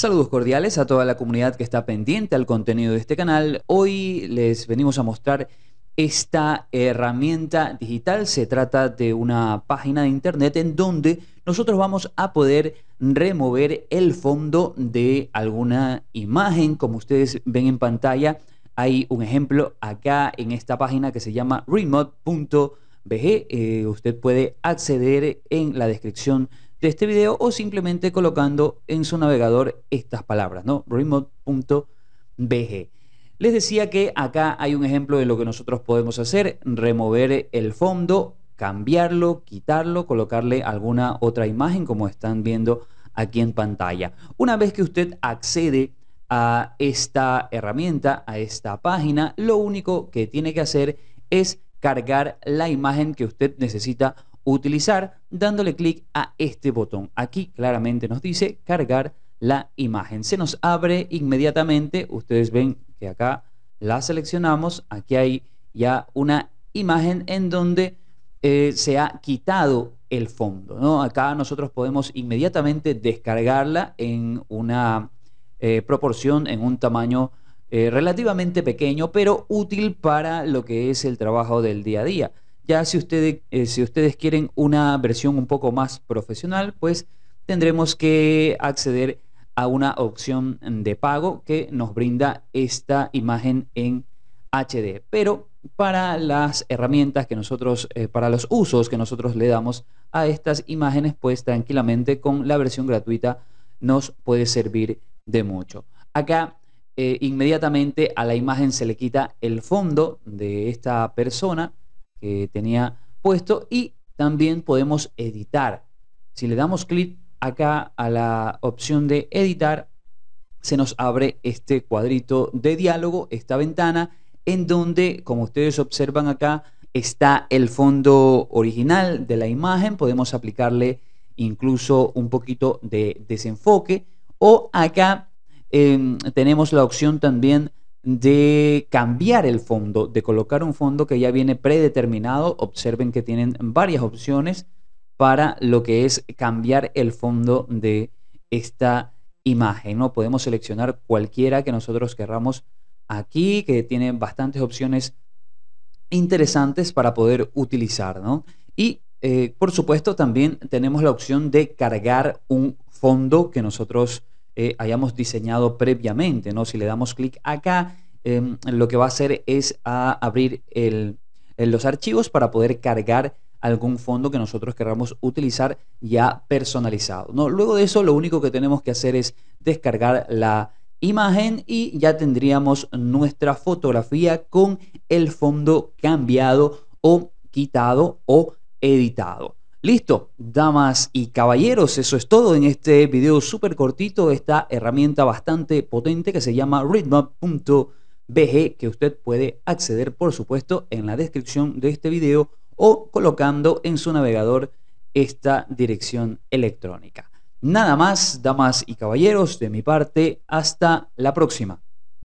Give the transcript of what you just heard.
Saludos cordiales a toda la comunidad que está pendiente al contenido de este canal. Hoy les venimos a mostrar esta herramienta digital. Se trata de una página de internet en donde nosotros vamos a poder remover el fondo de alguna imagen. Como ustedes ven en pantalla, hay un ejemplo acá en esta página que se llama remote.bg. Eh, usted puede acceder en la descripción de este video o simplemente colocando en su navegador estas palabras, ¿no? remote.bg. Les decía que acá hay un ejemplo de lo que nosotros podemos hacer, remover el fondo, cambiarlo, quitarlo, colocarle alguna otra imagen como están viendo aquí en pantalla. Una vez que usted accede a esta herramienta, a esta página, lo único que tiene que hacer es cargar la imagen que usted necesita utilizar dándole clic a este botón. Aquí claramente nos dice cargar la imagen. Se nos abre inmediatamente, ustedes ven que acá la seleccionamos, aquí hay ya una imagen en donde eh, se ha quitado el fondo. ¿no? Acá nosotros podemos inmediatamente descargarla en una eh, proporción, en un tamaño eh, relativamente pequeño, pero útil para lo que es el trabajo del día a día. Ya si, ustedes eh, si ustedes quieren una versión un poco más profesional, pues tendremos que acceder a una opción de pago que nos brinda esta imagen en HD. Pero para las herramientas que nosotros, eh, para los usos que nosotros le damos a estas imágenes, pues tranquilamente con la versión gratuita nos puede servir de mucho. Acá eh, inmediatamente a la imagen se le quita el fondo de esta persona que tenía puesto y también podemos editar. Si le damos clic acá a la opción de editar, se nos abre este cuadrito de diálogo, esta ventana, en donde, como ustedes observan acá, está el fondo original de la imagen. Podemos aplicarle incluso un poquito de desenfoque. O acá em, tenemos la opción también de cambiar el fondo, de colocar un fondo que ya viene predeterminado. Observen que tienen varias opciones para lo que es cambiar el fondo de esta imagen. ¿no? Podemos seleccionar cualquiera que nosotros querramos aquí, que tiene bastantes opciones interesantes para poder utilizar. Y eh, por supuesto también tenemos la opción de cargar un fondo que nosotros eh, hayamos diseñado previamente. ¿no? Si le damos clic acá, em, lo que va a hacer es abrir los archivos para poder cargar algún fondo que nosotros queramos utilizar ya personalizado. ¿no? Luego de eso, lo único que tenemos que hacer es descargar la imagen y ya tendríamos nuestra fotografía con el fondo cambiado o quitado o editado. Listo, damas y caballeros, eso es todo en este video súper cortito, esta herramienta bastante potente que se llama readmap.bg que usted puede acceder por supuesto en la descripción de este video o colocando en su navegador esta dirección electrónica. Nada más, damas y caballeros, de mi parte, hasta la próxima.